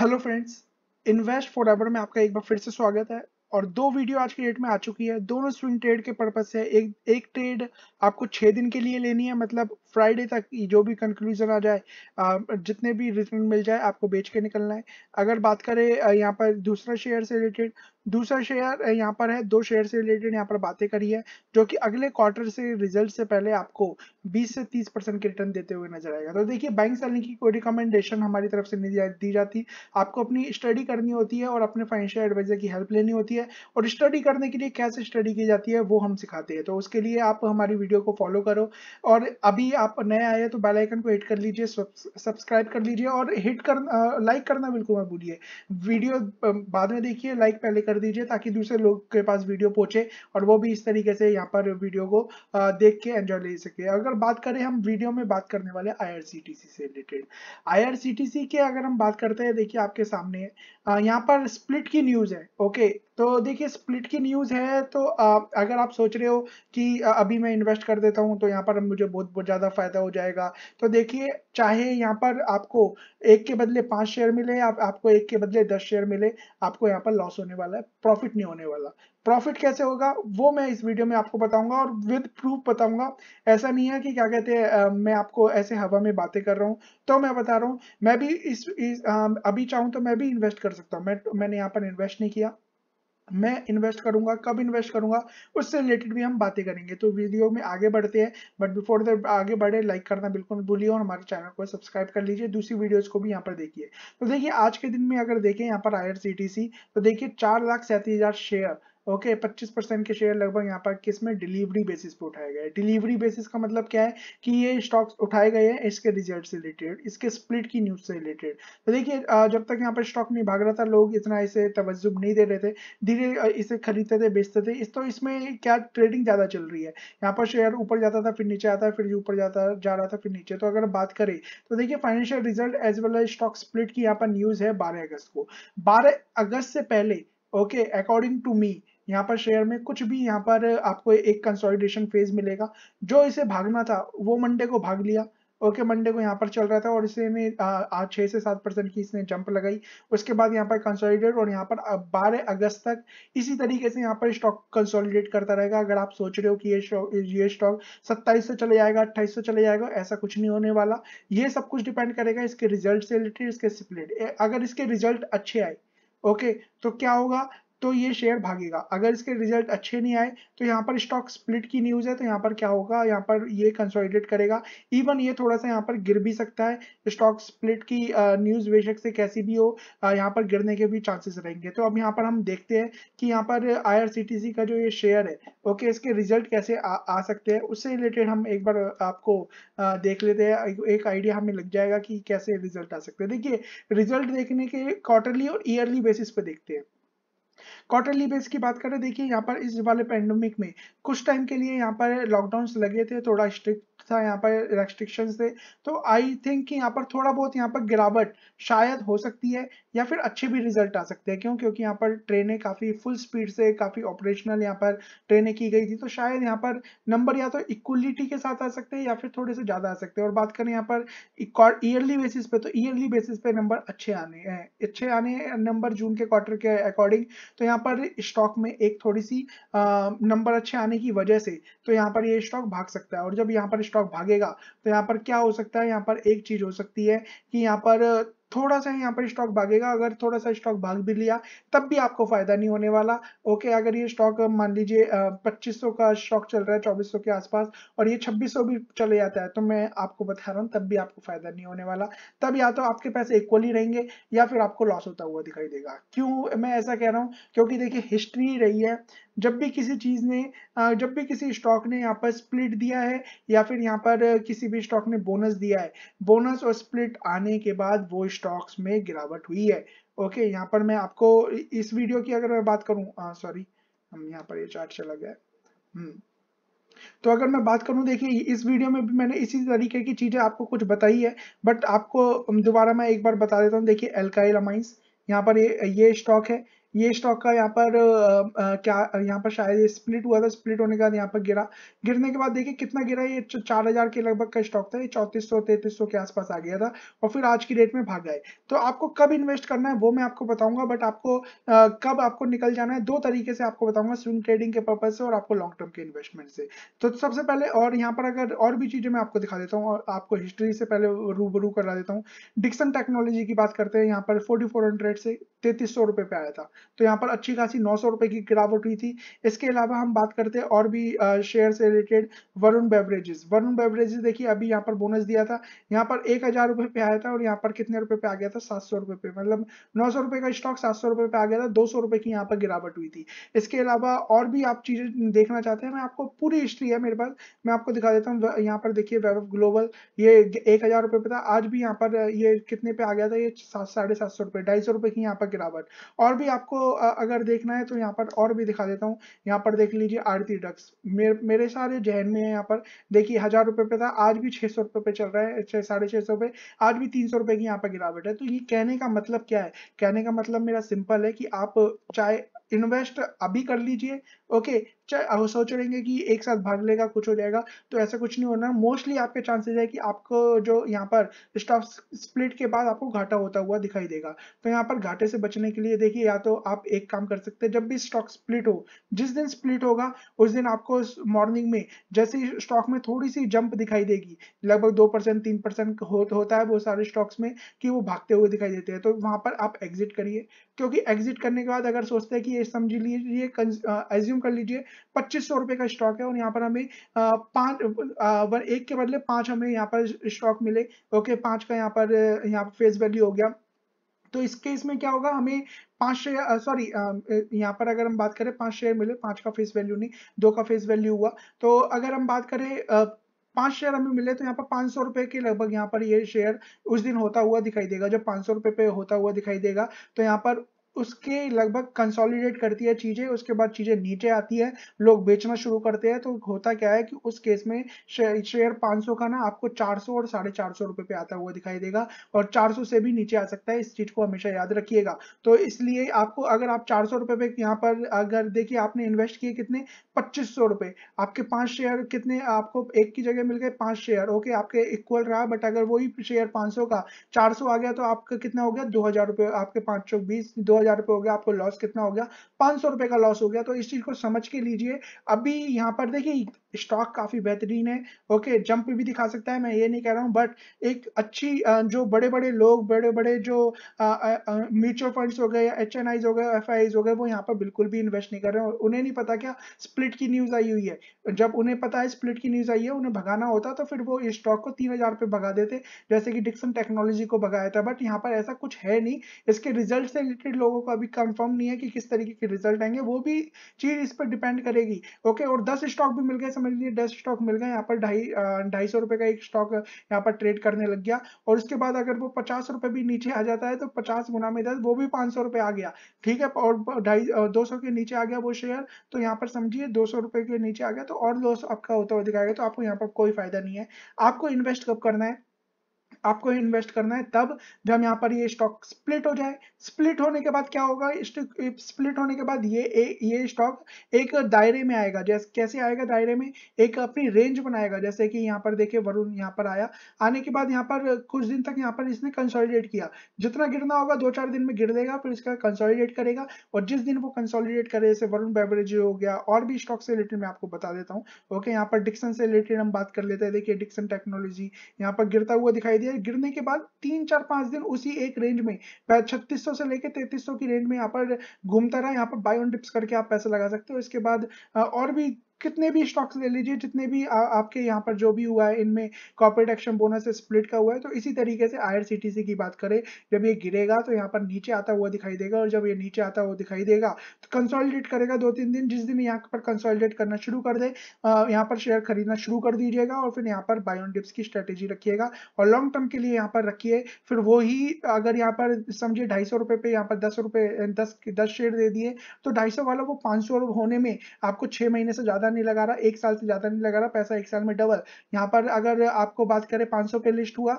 hello friends invest for ever में आपका एक बार फिर से स्वागत है और दो वीडियो आज की डेट में आ चुकी है दोनों स्विंग ट्रेड के पर्पज से एक एक ट्रेड आपको छः दिन के लिए लेनी है मतलब फ्राइडे तक जो भी कंक्लूजन आ जाए जितने भी रिटर्न मिल जाए आपको बेच के निकलना है अगर बात करें यहाँ पर दूसरा शेयर से रिलेटेड दूसरा शेयर यहाँ पर है दो शेयर से रिलेटेड यहाँ पर बातें करी है जो कि अगले क्वार्टर से रिजल्ट से पहले आपको 20 से 30 परसेंट के रिटर्न देते हुए नजर आएगा तो देखिए बैंक सेलिंग की कोई रिकमेंडेशन हमारी तरफ से नहीं दी जाती आपको अपनी स्टडी करनी होती है और अपने फाइनेंशियल एडवाइजर की हेल्प लेनी होती है और स्टडी करने के लिए कैसे स्टडी की जाती है वो हम सिखाते हैं तो उसके लिए आप हमारी वीडियो को फॉलो करो और अभी आप नए आए तो बेल आइकन को हिट कर लीजिए सब्सक्राइब कर लीजिए और हिट कर लाइक करना बिल्कुल मत भूलिए वीडियो बाद में देखिए लाइक पहले कर दीजिए ताकि दूसरे लोग के पास वीडियो पहुंचे और वो भी इस तरीके से यहाँ पर वीडियो को देख के एंजॉय ले सके अगर बात करें हम वीडियो में बात करने वाले आई से रिलेटेड आई के अगर हम बात करते हैं देखिए आपके सामने यहाँ पर स्प्लिट की न्यूज़ है ओके तो देखिए स्प्लिट की न्यूज़ है तो आ, अगर आप सोच रहे हो कि अभी मैं इन्वेस्ट कर देता हूँ तो यहाँ पर मुझे बहुत बहुत ज़्यादा ज्यादा फायदा हो जाएगा तो देखिए चाहे यहाँ पर आपको एक के बदले पांच शेयर मिले या आप, आपको एक के बदले दस शेयर मिले आपको यहाँ पर लॉस होने वाला है प्रॉफिट नहीं होने वाला प्रॉफिट कैसे होगा वो मैं इस वीडियो में आपको बताऊंगा और विद प्रूफ बताऊंगा ऐसा नहीं है कि क्या कहते हैं मैं आपको ऐसे हवा में बातें कर रहा हूँ तो मैं बता रहा हूँ मैं भी इस, इस आ, अभी चाहूँ तो मैं भी इन्वेस्ट कर सकता हूँ मैं मैंने यहाँ पर इन्वेस्ट नहीं किया मैं इन्वेस्ट करूंगा कब इन्वेस्ट करूंगा उससे रिलेटेड भी हम बातें करेंगे तो वीडियो में आगे बढ़ते हैं बट बिफोर द आगे बढ़े लाइक करना बिल्कुल मत भूलिए और हमारे चैनल को सब्सक्राइब कर लीजिए दूसरी वीडियोज को भी यहाँ पर देखिए तो देखिए आज के दिन में अगर देखें यहाँ पर आई तो देखिए चार लाख सैंतीस हजार शेयर ओके पच्चीस परसेंट के शेयर लगभग यहाँ पर किस में डिलीवरी बेसिस पे उठाए गए डिलीवरी बेसिस का मतलब क्या है कि ये स्टॉक्स उठाए गए हैं इसके रिजल्ट से रिलेटेड इसके स्प्लिट की न्यूज से रिलेटेड तो देखिए जब तक यहाँ पर स्टॉक नहीं भाग रहा था लोग इतना इसे तवज्जुब नहीं दे रहे थे धीरे इसे खरीदते थे बेचते थे इस तो इसमें क्या ट्रेडिंग ज़्यादा चल रही है यहाँ पर शेयर ऊपर जाता था फिर नीचे आता फिर ऊपर जाता जा रहा था फिर नीचे तो अगर बात करें तो देखिए financial result as well as stock split की यहाँ पर न्यूज़ है बारह अगस्त को बारह अगस्त से पहले ओके अकॉर्डिंग टू मी यहाँ पर शेयर में कुछ भी यहाँ पर आपको एक कंसोलिडेशन फेज मिलेगा जो इसे भागना था वो मंडे को भाग लिया ओके मंडे को यहाँ पर चल रहा था और इसे ने आज छः से सात परसेंट की इसने जंप लगाई उसके बाद यहाँ पर कंसोलिडेट और यहाँ पर बारह अगस्त तक इसी तरीके से यहाँ पर स्टॉक कंसोलिडेट करता रहेगा अगर आप सोच रहे हो कि ये स्टॉक ये स्टॉक सत्ताईस सौ चले जाएगा अट्ठाईस सौ चले जाएगा ऐसा कुछ नहीं होने वाला ये सब कुछ डिपेंड करेगा इसके रिजल्ट से रिलेटेड इसके स्प्लिट अगर इसके रिजल्ट अच्छे आए ओके okay, तो क्या होगा तो ये शेयर भागेगा अगर इसके रिजल्ट अच्छे नहीं आए तो यहाँ पर स्टॉक स्प्लिट की न्यूज़ है तो यहाँ पर क्या होगा यहाँ पर ये कंसोलिडेट करेगा इवन ये थोड़ा सा यहाँ पर गिर भी सकता है स्टॉक स्प्लिट की न्यूज़ बेशक से कैसी भी हो यहाँ पर गिरने के भी चांसेस रहेंगे तो अब यहाँ पर हम देखते हैं कि यहाँ पर आई का जो ये शेयर है ओके इसके रिजल्ट कैसे आ, आ सकते हैं उससे रिलेटेड हम एक बार आपको देख लेते हैं एक आइडिया हमें लग जाएगा कि कैसे रिजल्ट आ सकते हैं देखिए रिजल्ट देखने के क्वार्टरली और ईयरली बेसिस पे देखते हैं क्वार्टरली बेस की बात करें देखिए यहाँ पर इस वाले पेंडेमिक में कुछ टाइम के लिए यहाँ पर लॉकडाउन लगे थे थोड़ा स्ट्रिक्ट था यहाँ पर रेस्ट्रिक्शन से तो आई थिंक कि यहाँ पर थोड़ा बहुत यहाँ पर गिरावट शायद हो सकती है या फिर अच्छे भी रिजल्ट आ सकते हैं क्यों क्योंकि यहाँ पर ट्रेनें काफ़ी फुल स्पीड से काफ़ी ऑपरेशनल यहाँ पर ट्रेनें की गई थी तो शायद यहाँ पर नंबर या तो इक्वलिटी के साथ आ सकते हैं या फिर थोड़े से ज़्यादा आ सकते हैं और बात करें यहाँ पर ईयरली बेसिस पे तो ईयरली बेसिस पे नंबर अच्छे आने हैं अच्छे आने नंबर जून के क्वार्टर के अकॉर्डिंग तो यहाँ पर स्टॉक में एक थोड़ी सी नंबर अच्छे आने की वजह से तो यहाँ पर ये स्टॉक भाग सकता है और जब यहाँ पर स्टॉक स्टॉक भागेगा तो यहाँ पर क्या हो सकता है यहाँ पर एक चीज हो सकती है कि यहाँ पर थोड़ा सा यहाँ पर स्टॉक भागेगा अगर थोड़ा सा स्टॉक भाग भी लिया तब भी आपको फायदा नहीं होने वाला ओके अगर ये स्टॉक मान लीजिए 2500 का स्टॉक चल रहा है 2400 के आसपास और ये 2600 भी चले जाता है तो मैं आपको बता रहा हूँ तब भी आपको फायदा नहीं होने वाला तब या तो आपके पैसे इक्वल ही रहेंगे या फिर आपको लॉस होता हुआ दिखाई देगा क्यों मैं ऐसा कह रहा हूँ क्योंकि देखिए हिस्ट्री रही है जब भी किसी चीज ने जब भी किसी स्टॉक ने यहाँ पर स्प्लिट दिया है या फिर यहाँ पर किसी भी स्टॉक ने बोनस दिया है बोनस और स्प्लिट आने के बाद वो स्टॉक्स में गिरावट हुई है ओके यहाँ पर मैं आपको इस वीडियो की अगर मैं बात करूँ सॉरी हम यहाँ पर ये चार्ट चला गया हम्म, तो अगर मैं बात करूं देखिए इस वीडियो में भी मैंने इसी तरीके की चीजें आपको कुछ बताई है बट आपको दोबारा मैं एक बार बता देता हूँ देखिए एल्काइल अमाइंस यहाँ पर ये ये स्टॉक है ये स्टॉक का यहाँ पर आ, क्या यहाँ पर शायद स्प्लिट हुआ था स्प्लिट होने के बाद यहाँ पर गिरा गिरने के बाद देखिए कितना गिरा ये चार हजार के लगभग का स्टॉक था ये चौतीस सौ तैतीस सौ के आसपास आ गया था और फिर आज की डेट में भाग गए तो आपको कब इन्वेस्ट करना है वो मैं आपको बताऊंगा बट आपको आ, कब आपको निकल जाना है दो तरीके से आपको बताऊंगा स्विंग ट्रेडिंग के पर्पज से और आपको लॉन्ग टर्म के इन्वेस्टमेंट से तो सबसे पहले और यहाँ पर अगर और भी चीजें मैं आपको दिखा देता हूँ और आपको हिस्ट्री से पहले रूबरू करा देता हूँ डिक्सन टेक्नोलॉजी की बात करते हैं यहाँ पर फोर्टी से तैतीस सौ रुपए पे आया था तो यहाँ पर अच्छी खासी नौ सौ रुपए की गिरावट हुई थी इसके अलावा हम बात करते हैं और भी शेयर से related Varun beverages Varun beverages देखिए अभी यहाँ पर बोनस दिया था यहाँ पर एक हजार रुपए पे आया था और यहाँ पर कितने रुपए पे आ गया था सात सौ रुपए पे मतलब नौ सौ रुपए का स्टॉक सात सौ रुपए पे आ गया था दो सौ रुपए की यहाँ पर गिरावट हुई थी इसके अलावा और भी आप चीजें देखना चाहते हैं मैं आपको पूरी हिस्ट्री है मेरे पास मैं आपको दिखा देता हूँ यहाँ पर देखिए वेब ग्लोबल ये एक हजार रुपए पे था आज भी यहाँ पर ये कितने पे आ गया था ये सात साढ़े सात सौ रुपए ढाई सौ रुपए की यहाँ पर गिरावट और भी आपको अगर देखना है तो यहाँ पर और भी दिखा देता हूँ यहाँ पर देख लीजिए आरती ड्रग्स मेरे, मेरे सारे जहन में है यहाँ पर देखिए हजार रुपये पे था आज भी छः सौ रुपये पे चल रहा है छः साढ़े छः सौ पे आज भी तीन सौ रुपये की यहाँ पर गिरावट है तो ये कहने का मतलब क्या है कहने का मतलब मेरा सिंपल है कि आप चाहे इन्वेस्ट अभी कर लीजिए ओके चाहे सोच रहेंगे कि एक साथ भाग लेगा कुछ हो जाएगा तो ऐसा कुछ नहीं होना मोस्टली आपके चांसेस है कि आपको जो यहाँ पर स्टॉक स्प्लिट के बाद आपको घाटा होता हुआ दिखाई देगा तो यहाँ पर घाटे से बचने के लिए देखिए या तो आप एक काम कर सकते हैं जब भी स्टॉक स्प्लिट हो जिस दिन स्प्लिट होगा उस दिन आपको मॉर्निंग में जैसे ही स्टॉक में थोड़ी सी जंप दिखाई देगी लगभग दो परसेंट तीन परसेंट होता है वो सारे स्टॉक्स में कि वो भागते हुए दिखाई देते हैं तो वहां पर आप एग्जिट करिए क्योंकि एग्जिट करने के बाद अगर सोचते हैं कि ये समझ लीजिए एज्यूम कर लीजिए पच्चीस सौ रुपये का स्टॉक है और यहाँ पर हमें पाँच एक के बदले पाँच हमें यहाँ पर स्टॉक मिले ओके पाँच का यहाँ पर यहाँ पर फेस वैल्यू हो गया तो इस केस में क्या होगा हमें पांच शेयर सॉरी यहाँ पर अगर हम बात करें पांच शेयर मिले पांच का फेस वैल्यू नहीं दो का फेस वैल्यू हुआ तो अगर हम बात करें पांच शेयर हमें मिले तो यहाँ पर पांच सौ रुपए के लगभग यहाँ पर ये शेयर उस दिन होता हुआ दिखाई देगा जब पांच सौ रुपए पे होता हुआ दिखाई देगा तो यहाँ पर उसके लगभग कंसोलिडेट करती है चीजें उसके बाद चीजें नीचे आती है लोग बेचना शुरू करते हैं तो होता क्या है कि उस केस में शेयर 500 का ना आपको 400 और साढ़े चार सौ रुपए पे आता हुआ दिखाई देगा और 400 से भी नीचे आ सकता है इस चीज को हमेशा याद रखिएगा तो इसलिए आपको अगर आप चार सौ रुपए पे यहाँ पर अगर देखिए आपने इन्वेस्ट किए कितने पच्चीस सौ रुपए आपके पांच शेयर कितने आपको एक की जगह मिल गए पांच शेयर ओके आपके इक्वल रहा बट अगर वही शेयर पांच का चार आ गया तो आपका कितना हो गया दो हजार रुपए आपके पांच सौ बीस दो हजार हो गया आपको लॉस कितना हो गया पांच सौ रुपए का लॉस हो गया तो इस चीज को समझ के लीजिए अभी यहाँ पर देखिए स्टॉक काफी बेहतरीन है ओके जंप भी दिखा सकता है मैं ये नहीं कह रहा हूँ बट एक अच्छी जो बड़े बड़े लोग बड़े बड़े जो म्यूचुअल फंड्स हो गए एच एन आईज हो गए एफ आईज हो गए वो यहाँ पर बिल्कुल भी इन्वेस्ट नहीं कर रहे हैं उन्हें नहीं पता क्या स्प्लिट की न्यूज आई हुई है जब उन्हें पता है स्प्लिट की न्यूज आई है उन्हें भगाना होता तो फिर वो इस स्टॉक को तीन हजार रुपये भगा देते जैसे कि डिक्सन टेक्नोलॉजी को भगाया था बट यहाँ पर ऐसा कुछ है नहीं इसके रिजल्ट से रिलेटेड लोगों को अभी कंफर्म नहीं है कि किस तरीके के रिजल्ट आएंगे वो भी चीज इस पर डिपेंड करेगी ओके और दस स्टॉक भी मिल गए समझ लीजिए डेस्ट स्टॉक मिल गया यहाँ पर ढाई ढाई सौ रुपए का एक स्टॉक यहाँ पर ट्रेड करने लग गया और उसके बाद अगर वो पचास रुपए भी नीचे आ जाता है तो पचास गुना में दस वो भी पांच सौ रुपए आ गया ठीक है और ढाई दो सौ के नीचे आ गया वो शेयर तो यहाँ पर समझिए दो सौ रुपए के नीचे आ गया तो और लॉस आपका होता हुआ दिखाएगा तो आपको यहाँ पर कोई फायदा नहीं है आपको इन्वेस्ट कब करना है आपको इन्वेस्ट करना है तब जब यहाँ पर ये स्टॉक स्प्लिट हो जाए स्प्लिट होने के बाद क्या होगा स्प्लिट होने के बाद ये ए, ये स्टॉक एक दायरे में आएगा जैसे कैसे आएगा दायरे में एक अपनी रेंज बनाएगा जैसे कि यहाँ पर देखिए वरुण यहाँ पर आया आने के बाद यहाँ पर कुछ दिन तक यहाँ पर इसने कंसोलिडेट किया जितना गिरना होगा दो चार दिन में गिर देगा फिर इसका कंसोलिडेट करेगा और जिस दिन वो कंसोलिडेट करे जैसे वरुण बेवरेज हो गया और भी स्टॉक से रिलेटेड मैं आपको बता देता हूँ ओके यहाँ पर डिक्सन से रिलेटेड हम बात कर लेते हैं देखिए डिक्सन टेक्नोलॉजी यहाँ पर गिरता हुआ दिखाई दिया गिर गिरने के बाद तीन चार पांच दिन उसी एक रेंज में छत्तीस से लेकर तैतीस की रेंज में यहाँ पर घूमता रहा यहाँ पर बाय ऑन डिप्स करके आप पैसा लगा सकते हो इसके बाद और भी कितने भी स्टॉक्स ले लीजिए जितने भी आ, आपके यहाँ पर जो भी हुआ है इनमें कॉर्पोरेट एक्शन बोनस स्प्लिट का हुआ है तो इसी तरीके से आईआरसीटीसी की बात करें जब ये गिरेगा तो यहाँ पर नीचे आता हुआ दिखाई देगा और जब ये नीचे आता हुआ दिखाई देगा तो कंसोलिडेट करेगा दो तीन दिन जिस दिन यहाँ पर कंसोलिडेट करना शुरू कर दे यहाँ पर शेयर खरीदना शुरू कर दीजिएगा और फिर यहाँ पर बायोन डिप्स की स्ट्रेटेजी रखिएगा और लॉन्ग टर्म के लिए यहाँ पर रखिए फिर वही अगर यहाँ पर समझिए ढाई सौ रुपये पे यहाँ पर दस रुपये दस दस शेयर दे दिए तो ढाई सौ वाला वो पाँच सौ होने में आपको छः महीने से ज़्यादा ज़्यादा नहीं लगा रहा एक साल से ज़्यादा नहीं लगा रहा पैसा एक साल में डबल यहाँ पर अगर आपको बात करें पांच पे लिस्ट हुआ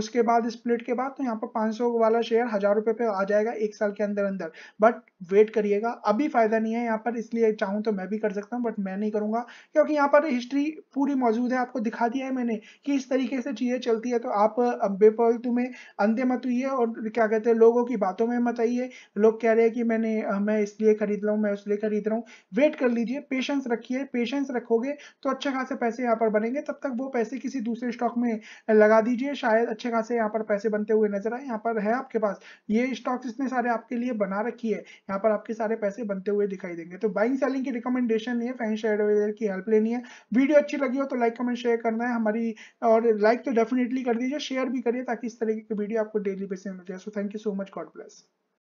उसके बाद स्प्लिट के बाद तो यहाँ पर पांच वाला शेयर हजार पे आ जाएगा एक साल के अंदर अंदर बट वेट करिएगा अभी फ़ायदा नहीं है यहाँ पर इसलिए चाहूँ तो मैं भी कर सकता हूँ बट मैं नहीं करूंगा क्योंकि यहाँ पर हिस्ट्री पूरी मौजूद है आपको दिखा दिया है मैंने कि इस तरीके से चीज़ें चलती है तो आप बेफालतू में अंधे मत हुई है और क्या कहते हैं लोगों की बातों में मत आइए लोग कह रहे हैं कि मैंने मैं इसलिए खरीद रहा हूँ मैं इसलिए खरीद रहा हूँ वेट कर लीजिए पेशेंस रखिए पेशेंस रखोगे तो अच्छे खासे पैसे यहाँ पर बनेंगे तब तक वो पैसे किसी दूसरे स्टॉक में लगा दीजिए शायद अच्छे खासे यहाँ पर पैसे बनते हुए नजर आए यहाँ पर है आपके पास ये स्टॉक इसने सारे आपके लिए बना रखी है यहाँ पर आपके सारे पैसे बनते हुए दिखाई देंगे तो बाइंग सेलिंग की रिकमेंडेशन है फैन शेयर की हेल्प लेनी है वीडियो अच्छी लगी हो तो लाइक कमेंट शेयर करना है हमारी और लाइक तो डेफिनेटली कर दीजिए शेयर भी करिए ताकि इस तरीके की वीडियो आपको डेली बेसिस में मिल जाए so thank you so much God bless